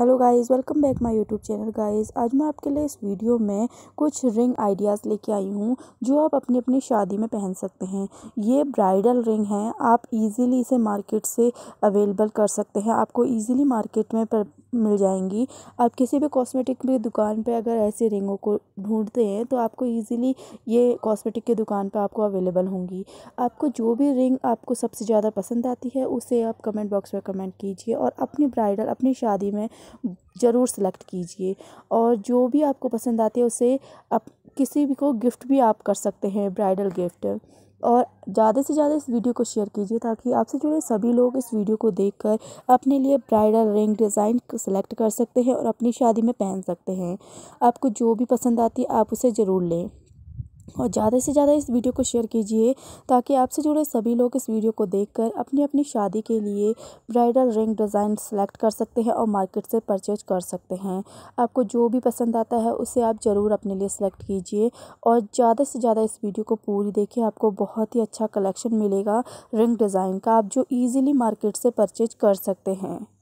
hello guys welcome back my YouTube channel guys आज मैं आपके लिए इस वीडियो में कुछ रिंग आइडियाज़ लेके आई हूँ जो आप अपनी अपनी शादी में पहन सकते हैं ये ब्राइडल रिंग है आप इजीली इसे मार्केट से अवेलेबल कर सकते हैं आपको इजीली मार्केट में पर मिल जाएंगी आप किसी भी कॉस्मेटिक की दुकान पे अगर ऐसे रिंगों को ढूंढते हैं तो आपको इजीली ये कॉस्मेटिक की दुकान पे आपको अवेलेबल होंगी आपको जो भी रिंग आपको सबसे ज़्यादा पसंद आती है उसे आप कमेंट बॉक्स में कमेंट कीजिए और अपनी ब्राइडल अपनी शादी में ज़रूर सेलेक्ट कीजिए और जो भी आपको पसंद आती है उसे अप किसी भी को गिफ़्ट भी आप कर सकते हैं ब्राइडल गिफ़्ट और ज़्यादा से ज़्यादा इस वीडियो को शेयर कीजिए ताकि आपसे जुड़े सभी लोग इस वीडियो को देखकर अपने लिए ब्राइडल रिंग डिज़ाइन सेलेक्ट कर सकते हैं और अपनी शादी में पहन सकते हैं आपको जो भी पसंद आती है आप उसे ज़रूर लें और ज़्यादा से ज़्यादा इस वीडियो को शेयर कीजिए ताकि आपसे जुड़े सभी लोग इस वीडियो को देखकर अपनी अपनी शादी के लिए ब्राइडल रिंग डिज़ाइन सेलेक्ट कर सकते हैं और मार्केट से परचेज कर सकते हैं आपको जो भी पसंद आता है उसे आप ज़रूर अपने लिए सेलेक्ट कीजिए और ज़्यादा से ज़्यादा इस वीडियो को पूरी देखिए आपको बहुत ही अच्छा कलेक्शन मिलेगा रिंग डिज़ाइन का आप जो ईज़िली मार्केट से परचेज कर सकते हैं